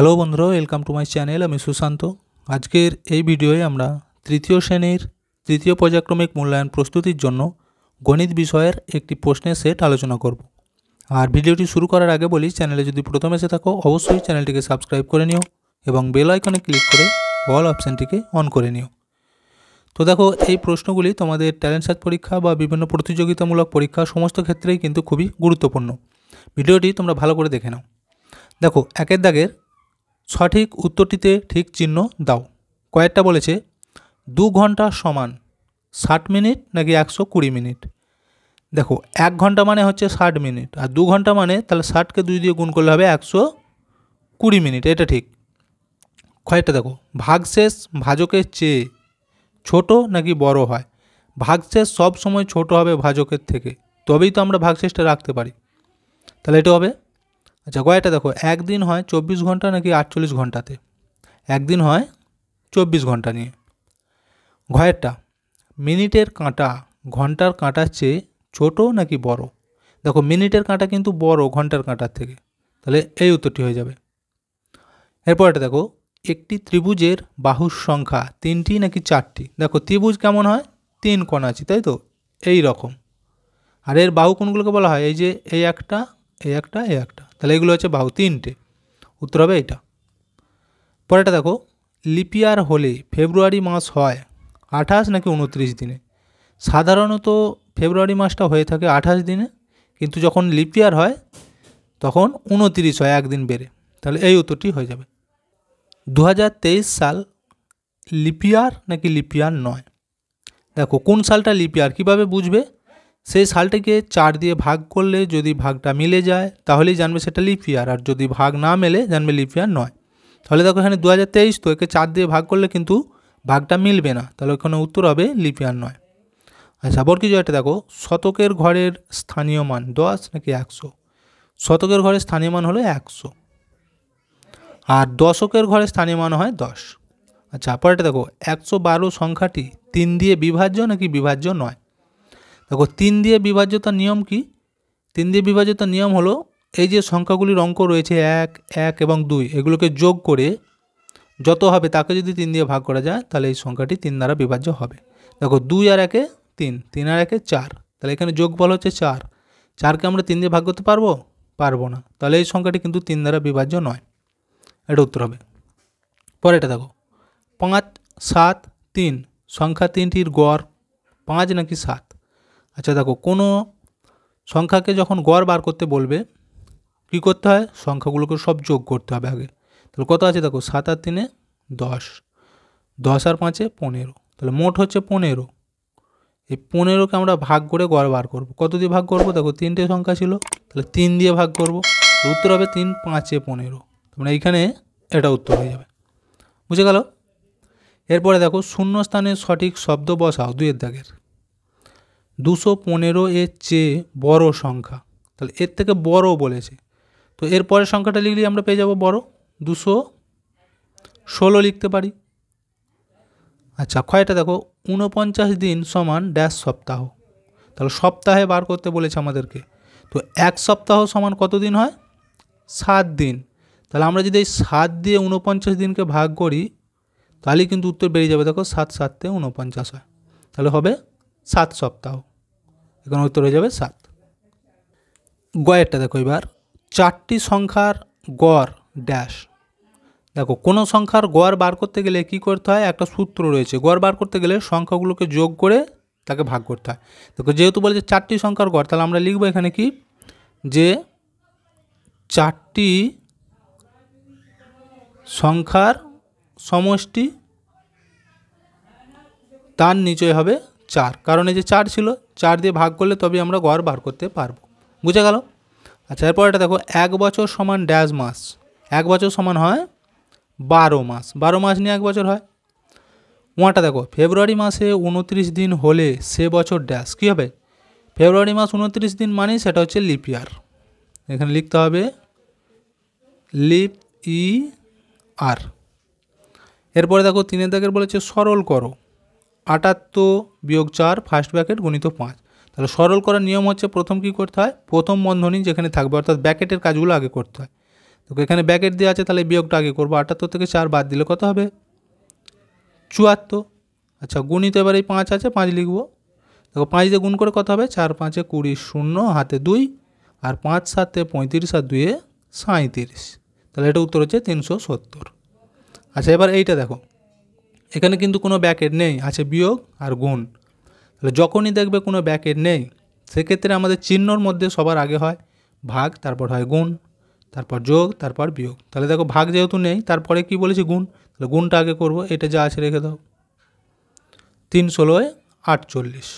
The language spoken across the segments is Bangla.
হ্যালো বন্ধুরা ওয়েলকাম টু মাই চ্যানেল আমি সুশান্ত আজকের এই ভিডিওয়ে আমরা তৃতীয় শ্রেণীর তৃতীয় পর্যাক্রমিক মূল্যায়ন প্রস্তুতির জন্য গণিত বিষয়ের একটি প্রশ্নের সেট আলোচনা করব আর ভিডিওটি শুরু করার আগে বলি চ্যানেলে যদি প্রথম এসে থাকো অবশ্যই চ্যানেলটিকে সাবস্ক্রাইব করে নিও এবং বেল আইকনে ক্লিক করে বল অপশানটিকে অন করে নিও তো দেখো এই প্রশ্নগুলি তোমাদের ট্যালেন্ট সার্চ পরীক্ষা বা বিভিন্ন প্রতিযোগিতামূলক পরীক্ষা সমস্ত ক্ষেত্রেই কিন্তু খুবই গুরুত্বপূর্ণ ভিডিওটি তোমরা ভালো করে দেখে নাও দেখো একের দাগের সঠিক উত্তরটিতে ঠিক চিহ্ন দাও কয়েকটা বলেছে দু ঘন্টা সমান ষাট মিনিট নাকি একশো কুড়ি মিনিট দেখো এক ঘন্টা মানে হচ্ছে ষাট মিনিট আর দু ঘন্টা মানে তাহলে ষাটকে দুই দিয়ে গুণ করলে হবে একশো কুড়ি মিনিট এটা ঠিক কয়েকটা দেখো ভাগশেষ ভাজকের চেয়ে ছোট নাকি বড় হয় ভাগশেষ সব সময় ছোট হবে ভাজকের থেকে তবেই তো আমরা ভাগশেষটা রাখতে পারি তাহলে এটা হবে আচ্ছা গয়টা দেখো একদিন হয় চব্বিশ ঘন্টা নাকি আটচল্লিশ ঘন্টাতে একদিন হয় চব্বিশ ঘন্টা নিয়ে ঘয়েরটা মিনিটের কাঁটা ঘন্টার কাঁটার চেয়ে ছোটো নাকি বড় দেখো মিনিটের কাঁটা কিন্তু বড় ঘন্টার কাঁটার থেকে তাহলে এই উত্তরটি হয়ে যাবে এরপরটা দেখো একটি ত্রিভুজের বাহুর সংখ্যা তিনটি নাকি চারটি দেখো ত্রিভুজ কেমন হয় তিন আছে তাই তো এই রকম আর এর বাহু কোনগুলোকে বলা হয় এই যে এই একটা এই একটা এই একটা তাহলে এগুলো হচ্ছে বাহু তিনটে উত্তর হবে এটা পরেটা দেখো লিপিয়ার হলে ফেব্রুয়ারি মাস হয় আঠাশ নাকি উনত্রিশ দিনে সাধারণত ফেব্রুয়ারি মাসটা হয়ে থাকে আঠাশ দিনে কিন্তু যখন লিপিয়ার হয় তখন উনতিরিশ হয় একদিন বেড়ে তাহলে এই উত্তরটি হয়ে যাবে দু সাল লিপিয়ার নাকি লিপিয়ার নয় দেখো কোন সালটা লিপিয়ার কিভাবে বুঝবে সেই সালটিকে চার দিয়ে ভাগ করলে যদি ভাগটা মিলে যায় তাহলেই জানবে সেটা লিপ ইয়ার আর যদি ভাগ না মেলে জানবে লিপ ইয়ার নয় তাহলে দেখো এখানে দু হাজার তেইশ তো একে চার দিয়ে ভাগ করলে কিন্তু ভাগটা মিলবে না তাহলে ওখানে উত্তর হবে লিপ ইয়ার নয় আচ্ছা কিছু একটা দেখো শতকের ঘরের স্থানীয় মান দশ নাকি একশো শতকের ঘরের স্থানীয় মান হলো একশো আর দশকের ঘরে স্থানীয় মান হয় দশ আচ্ছা পরেরটা দেখো একশো বারো সংখ্যাটি তিন দিয়ে বিভাজ্য নাকি বিভাজ্য নয় দেখো তিন দিয়ে বিভাজ্যতার নিয়ম কি তিন দিয়ে বিভাজ্যতার নিয়ম হলো এই যে সংখ্যাগুলির অঙ্ক রয়েছে এক এক এবং দুই এগুলোকে যোগ করে যত হবে তাকে যদি তিন দিয়ে ভাগ করা যায় তাহলে এই সংখ্যাটি তিন দ্বারা বিভাজ্য হবে দেখো দুই আর একে তিন তিন আর একে চার তাহলে এখানে যোগ যোগফল হচ্ছে চার চারকে আমরা তিন দিয়ে ভাগ করতে পারবো পারবো না তাহলে এই সংখ্যাটি কিন্তু তিন দ্বারা বিভাজ্য নয় এটা উত্তর হবে পরেটা দেখো পাঁচ সাত তিন সংখ্যা তিনটির গড় পাঁচ নাকি সাত আচ্ছা দেখো কোনো সংখ্যাকে যখন গড় বার করতে বলবে কী করতে হয় সংখ্যাগুলোকে সব যোগ করতে হবে আগে তাহলে কত আছে দেখো সাত আর তিনে দশ দশ আর পাঁচে পনেরো তাহলে মোট হচ্ছে পনেরো এই পনেরোকে আমরা ভাগ করে গড় বার করব কত দিয়ে ভাগ করবো দেখো তিনটে সংখ্যা ছিল তাহলে তিন দিয়ে ভাগ করবো উত্তর হবে তিন পাঁচে পনেরো মানে এইখানে এটা উত্তর হয়ে যাবে বুঝে গেল এরপরে দেখো শূন্য স্থানে সঠিক শব্দ বসাও দুয়ের দাগের দুশো পনেরো এর চেয়ে বড় সংখ্যা তাহলে এর থেকে বড় বলেছে তো এর পরের সংখ্যাটা লিখলে আমরা পেয়ে যাব বড় দুশো ষোলো লিখতে পারি আচ্ছা ক্ষয়টা দেখো ঊনপঞ্চাশ দিন সমান ড্যাশ সপ্তাহ তাহলে সপ্তাহে বার করতে বলেছে আমাদেরকে তো এক সপ্তাহ সমান কত দিন হয় সাত দিন তাহলে আমরা যদি এই সাত দিয়ে ঊনপঞ্চাশ দিনকে ভাগ করি তাহলে কিন্তু উত্তর বেরিয়ে যাবে দেখো সাত সাততে ঊনপঞ্চাশ হয় তাহলে হবে সাত সপ্তাহ এখানে উত্তর হয়ে যাবে সাত গয়েরটা দেখো এবার চারটি সংখ্যার গড় ড্যাশ দেখো কোনো সংখ্যার গড় বার করতে গেলে কি করতে হয় একটা সূত্র রয়েছে গড় বার করতে গেলে সংখ্যাগুলোকে যোগ করে তাকে ভাগ করতে হয় দেখো যেহেতু বলেছে চারটি সংখ্যার গড় তাহলে আমরা লিখবো এখানে কি যে চারটি সংখ্যার সমষ্টি তার নিচয় হবে চার কারণ এই যে চার ছিল চার দিয়ে ভাগ করলে তবে আমরা গড় বার করতে পারবো বুঝে গেল আচ্ছা এরপর এটা দেখো এক বছর সমান ড্যাশ মাস এক বছর সমান হয় বারো মাস বারো মাস নিয়ে এক বছর হয় ওয়াটা দেখো ফেব্রুয়ারি মাসে উনত্রিশ দিন হলে সে বছর ড্যাশ কী হবে ফেব্রুয়ারি মাস উনত্রিশ দিন মানে সেটা হচ্ছে লিপ ইয়ার এখানে লিখতে হবে লিপ ই আর এরপরে দেখো তিনের দাগের বলেছে সরল করো আটাত্তর বিয়োগ চার ফার্স্ট ব্র্যাকেট গণিত পাঁচ তাহলে সরল করার নিয়ম হচ্ছে প্রথম কি করতে হয় প্রথম বন্ধনী যেখানে থাকবে অর্থাৎ ব্যাকেটের কাজগুলো আগে করতে হয় তো এখানে ব্যাকেট দেওয়া আছে তাহলে বিয়োগটা আগে করবো আটাত্তর থেকে চার বাদ দিলে কত হবে চুয়াত্তর আচ্ছা গুণিত এবার এই পাঁচ আছে পাঁচ লিখবো দেখো পাঁচ দিয়ে গুণ করে কত হবে চার পাঁচে কুড়ি শূন্য হাতে দুই আর পাঁচ সাতে পঁয়ত্রিশ আর দুয়ে সাঁত্রিশ তাহলে এটা উত্তর হচ্ছে তিনশো সত্তর আচ্ছা এবার এইটা দেখো এখানে কিন্তু কোনো ব্যাকেট নেই আছে বিয়োগ আর গুণ তাহলে যখনই দেখবে কোনো ব্যাকেট নেই সেক্ষেত্রে আমাদের চিহ্নর মধ্যে সবার আগে হয় ভাগ তারপর হয় গুণ তারপর যোগ তারপর বিয়োগ তাহলে দেখো ভাগ যেহেতু নেই তারপরে কি বলেছি গুণ তাহলে গুণটা আগে করব এটা যা আছে রেখে দাও তিন ষোলোয় আটচল্লিশ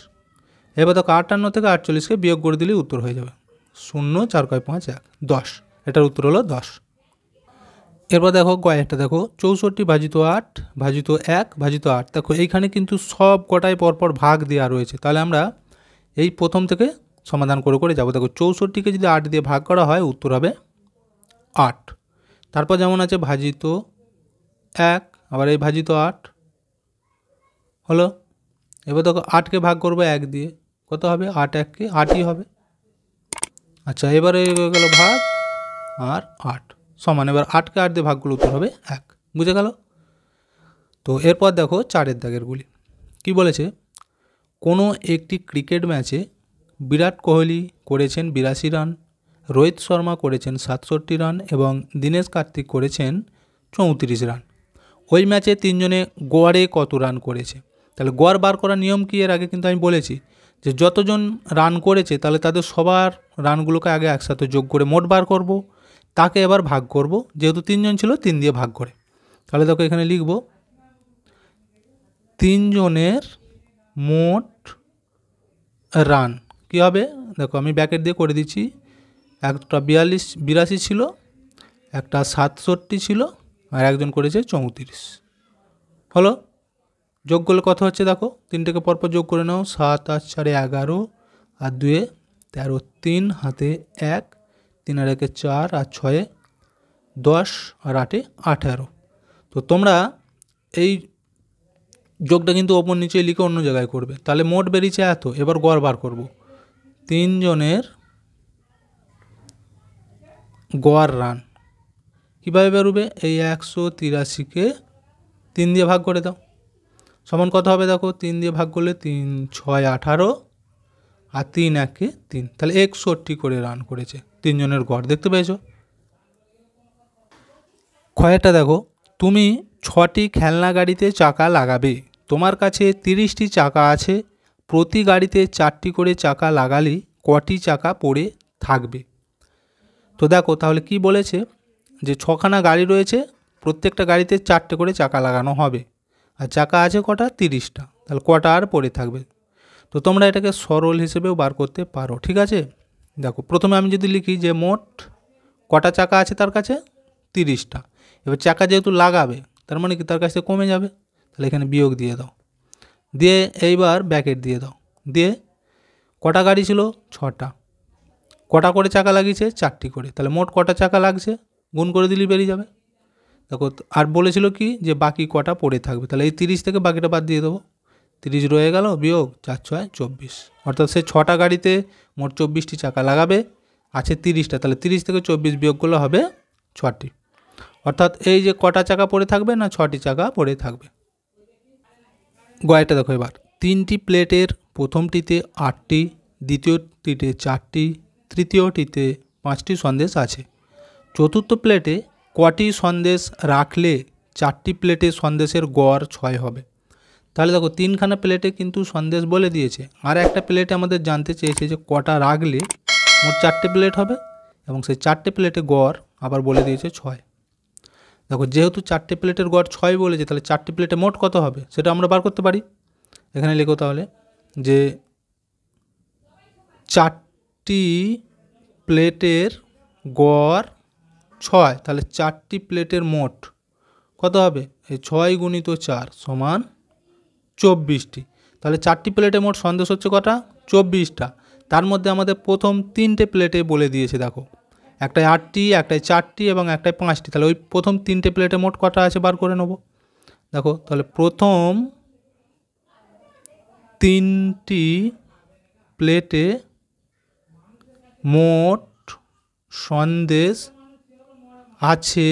এবার দেখো আটান্ন থেকে আটচল্লিশকে বিয়োগ করে দিলেই উত্তর হয়ে যাবে শূন্য চার কয় পাঁচ এক দশ এটার উত্তর হলো দশ এরপর দেখো কয়েকটা দেখো চৌষট্টি ভাজিত আট ভাজিত এক ভাজিত আট দেখো এইখানে কিন্তু সব কটাই পরপর ভাগ দেওয়া রয়েছে তাহলে আমরা এই প্রথম থেকে সমাধান করে করে যাবো দেখো চৌষট্টিকে যদি আট দিয়ে ভাগ করা হয় উত্তর হবে আট তারপর যেমন আছে ভাজিত এক আবার এই ভাজিত আট হলো এবার দেখো আটকে ভাগ করবো এক দিয়ে কত হবে আট এককে আটই হবে আচ্ছা এবারে গেল ভাগ আর আট সমান এবার আটকে আট দিয়ে ভাগ উত্তর হবে এক বুঝে গেল তো এরপর দেখো চারের দাগের গুলি কি বলেছে কোনো একটি ক্রিকেট ম্যাচে বিরাট কোহলি করেছেন বিরাশি রান রোহিত শর্মা করেছেন সাতষট্টি রান এবং দীনেশ কার্তিক করেছেন চৌত্রিশ রান ওই ম্যাচে তিনজনে গোয়ারে কত রান করেছে তাহলে গোয়ার বার করার নিয়ম কী এর আগে কিন্তু আমি বলেছি যে যতজন রান করেছে তাহলে তাদের সবার রানগুলোকে আগে একসাথে যোগ করে মোট বার করবো তাকে এবার ভাগ করব যেহেতু তিনজন ছিল তিন দিয়ে ভাগ করে তাহলে দেখো এখানে লিখব তিনজনের মোট রান কি হবে দেখো আমি ব্যাকেট দিয়ে করে দিচ্ছি একটা বিয়াল্লিশ বিরাশি ছিল একটা সাতষট্টি ছিল আর একজন করেছে চৌত্রিশ হলো যোগ করলে কথা হচ্ছে দেখো তিনটেকে পরপর যোগ করে নাও সাত আট চারে এগারো আর দুয়ে তেরো তিন হাতে এক তিন আর একে চার আর ছয়ে দশ আর আটে আঠারো তো তোমরা এই যোগটা কিন্তু ওপর নিচে লিখে অন্য জায়গায় করবে তাহলে মোট বেরিয়েছে এত এবার গড় বার করব তিনজনের গড় রান কীভাবে বেরোবে এই একশো তিরাশিকে তিন দিয়ে ভাগ করে দাও সমান কথা হবে দেখো তিন দিয়ে ভাগ করলে তিন ছয় আঠারো আর তিন একে তিন তাহলে একষট্টি করে রান করেছে তিনজনের গড় দেখতে পেয়েছ ক্ষয়টা দেখো তুমি ছটি খেলনা গাড়িতে চাকা লাগাবে তোমার কাছে তিরিশটি চাকা আছে প্রতি গাড়িতে চারটি করে চাকা লাগালে কটি চাকা পড়ে থাকবে তো দেখো তাহলে কি বলেছে যে ছখানা গাড়ি রয়েছে প্রত্যেকটা গাড়িতে চারটে করে চাকা লাগানো হবে আর চাকা আছে কটা তিরিশটা তাহলে কটা আর পড়ে থাকবে তো তোমরা এটাকে সরল হিসেবেও বার করতে পারো ঠিক আছে দেখো প্রথমে আমি যদি লিখি যে মোট কটা চাকা আছে তার কাছে তিরিশটা এবার চাকা যেহেতু লাগাবে তার মানে কি তার কাছে কমে যাবে তাহলে এখানে বিয়োগ দিয়ে দাও দিয়ে এইবার ব্যাকেট দিয়ে দাও দিয়ে কটা গাড়ি ছিল ছটা কটা করে চাকা লাগিয়েছে চারটি করে তাহলে মোট কটা চাকা লাগছে গুণ করে দিলেই বেরিয়ে যাবে দেখো আর বলেছিল কি যে বাকি কটা পড়ে থাকবে তাহলে এই তিরিশ থেকে বাকিটা বাদ দিয়ে দেবো তিরিশ রয়ে গেল বিয়োগ চার ছয় চব্বিশ অর্থাৎ সে ছটা গাড়িতে মোট চব্বিশটি চাকা লাগাবে আছে তিরিশটা তাহলে তিরিশ থেকে চব্বিশ বিয়োগ করলে হবে ছটি অর্থাৎ এই যে কটা চাকা পড়ে থাকবে না ছটি চাকা পড়ে থাকবে গয়টা দেখো এবার তিনটি প্লেটের প্রথমটিতে আটটি দ্বিতীয়টিতে চারটি তৃতীয়টিতে পাঁচটি সন্দেশ আছে চতুর্থ প্লেটে কটি সন্দেশ রাখলে চারটি প্লেটে সন্দেশের গড় ছয় হবে তাহলে দেখো তিনখানা প্লেটে কিন্তু সন্দেশ বলে দিয়েছে আর একটা প্লেটে আমাদের জানতে চেয়েছে যে কটা রাখলে মোট চারটে প্লেট হবে এবং সেই চারটে প্লেটে গড় আবার বলে দিয়েছে ছয় দেখো যেহেতু চারটে প্লেটের গড় ছয় বলেছে তাহলে চারটে প্লেটে মোট কত হবে সেটা আমরা বার করতে পারি এখানে লেখো তাহলে যে চারটি প্লেটের গড় ছয় তাহলে চারটি প্লেটের মোট কত হবে এই ছয় গুণিত চার সমান চব্বিশটি তাহলে চারটি প্লেটে মোট সন্দেশ হচ্ছে কটা চব্বিশটা তার মধ্যে আমাদের প্রথম তিনটে প্লেটে বলে দিয়েছে দেখো একটাই আটটি একটাই চারটি এবং একটাই পাঁচটি তাহলে ওই প্রথম তিনটে প্লেটে মোট কটা আছে বার করে নেব দেখো তাহলে প্রথম তিনটি প্লেটে মোট সন্দেশ আছে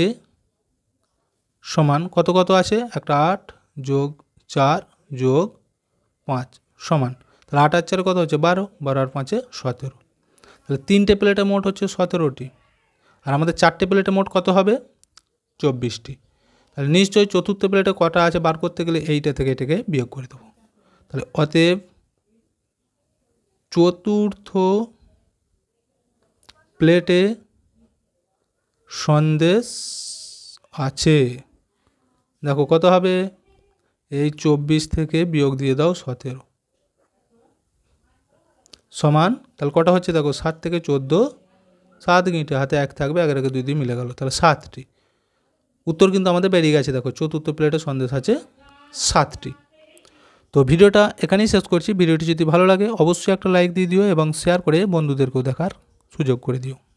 সমান কত কত আছে একটা আট যোগ চার যোগ পাঁচ সমান তাহলে আট আর কত হচ্ছে বারো বারো আর পাঁচে সতেরো তাহলে তিনটে প্লেটে মোট হচ্ছে সতেরোটি আর আমাদের চারটে প্লেটে মোট কত হবে চব্বিশটি তাহলে নিশ্চয়ই চতুর্থ প্লেটে কটা আছে বার করতে গেলে এইটা থেকে এটাকে বিয়োগ করে দেবো তাহলে অতএব চতুর্থ প্লেটে সন্দেশ আছে দেখো কত হবে এই চব্বিশ থেকে বিয়োগ দিয়ে দাও সতেরো সমান তাহলে কটা হচ্ছে দেখো সাত থেকে চোদ্দো সাত গিঁটে হাতে এক থাকবে এগারো দুই দিয়ে মিলে গেল তাহলে সাতটি উত্তর কিন্তু আমাদের বেরিয়ে গেছে দেখো চতুর্থ প্লেটে সন্দেশ আছে সাতটি তো ভিডিওটা এখানেই শেষ করছি ভিডিওটি যদি ভালো লাগে অবশ্যই একটা লাইক দিয়ে দিও এবং শেয়ার করে বন্ধুদেরকেও দেখার সুযোগ করে দিও